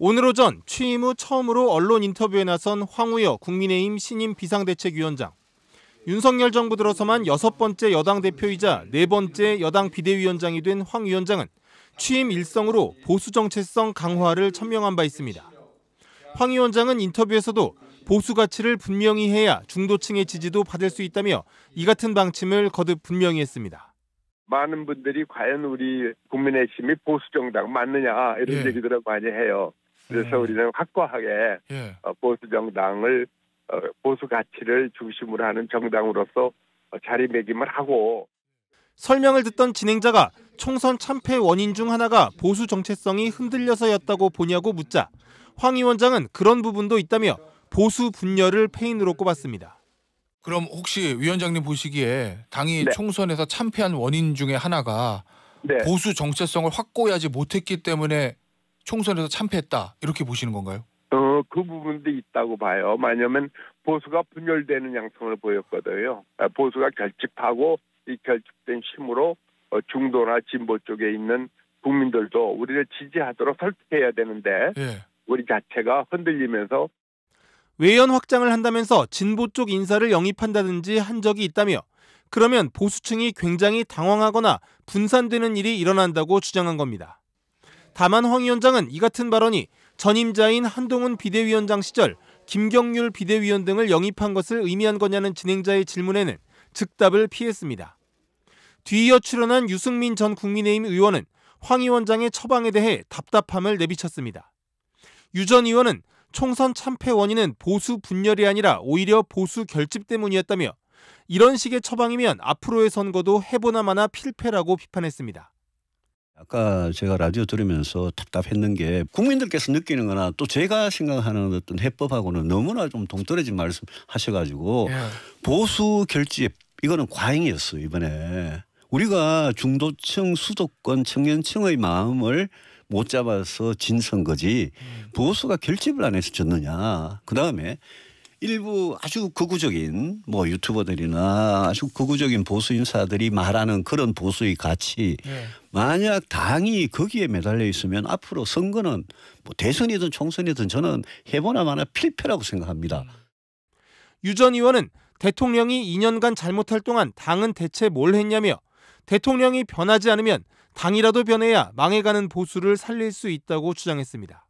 오늘 오전 취임 후 처음으로 언론 인터뷰에 나선 황우여 국민의힘 신임 비상대책위원장. 윤석열 정부 들어서만 여섯 번째 여당 대표이자 네 번째 여당 비대위원장이 된 황 위원장은 취임 일성으로 보수 정체성 강화를 천명한 바 있습니다. 황 위원장은 인터뷰에서도 보수 가치를 분명히 해야 중도층의 지지도 받을 수 있다며 이 같은 방침을 거듭 분명히 했습니다. 많은 분들이 과연 우리 국민의힘이 보수 정당 맞느냐 이런 예. 얘기들을 많이 해요. 이제 음. 예. 서울이는 확고하게 예. 어, 보수 정당을 어, 보수 가치를 중심으로 하는 정당으로서 어, 자리매김을 하고 설명을 듣던 진행자가 총선 참패 원인 중 하나가 보수 정체성이 흔들려서였다고 보냐고 묻자 황 위원장은 그런 부분도 있다며 보수 분열을 패인으로 꼽았습니다. 그럼 혹시 위원장님 보시기에 당이 네. 총선에서 참패한 원인 중에 하나가 네. 보수 정체성을 확고히 하지 못했기 때문에 총선에서 참패했다 이렇게 보시는 건가요? 어, 그 부분도 있다고 봐요. 왜냐하면 보수가 분열되는 양상을 보였거든요. 아, 보수가 결집하고 이 결집된 힘으로 어, 중도나 진보 쪽에 있는 국민들도 우리를 지지하도록 설득해야 되는데 예. 우리 자체가 흔들리면서 외연 확장을 한다면서 진보 쪽 인사를 영입한다든지 한 적이 있다며 그러면 보수층이 굉장히 당황하거나 분산되는 일이 일어난다고 주장한 겁니다. 다만 황 위원장은 이 같은 발언이 전임자인 한동훈 비대위원장 시절 김경률 비대위원 등을 영입한 것을 의미한 거냐는 진행자의 질문에는 즉답을 피했습니다. 뒤이어 출연한 유승민 전 국민의힘 의원은 황 위원장의 처방에 대해 답답함을 내비쳤습니다. 유 전 의원은 총선 참패 원인은 보수 분열이 아니라 오히려 보수 결집 때문이었다며 이런 식의 처방이면 앞으로의 선거도 해보나 마나 필패라고 비판했습니다. 아까 제가 라디오 들으면서 답답했는 게 국민들께서 느끼는 거나 또 제가 생각하는 어떤 해법하고는 너무나 좀 동떨어진 말씀 하셔가지고 예. 보수 결집 이거는 과잉이었어요 이번에 우리가 중도층 수도권 청년층의 마음을 못 잡아서 진 선거지 음. 보수가 결집을 안 해서 졌느냐 그 다음에 일부 아주 극우적인 뭐 유튜버들이나 아주 극우적인 보수 인사들이 말하는 그런 보수의 가치 네. 만약 당이 거기에 매달려 있으면 앞으로 선거는 뭐 대선이든 총선이든 저는 해보나 마나 필패라고 생각합니다. 음. 유전 의원은 대통령이 2년간 잘못할 동안 당은 대체 뭘 했냐며 대통령이 변하지 않으면 당이라도 변해야 망해가는 보수를 살릴 수 있다고 주장했습니다.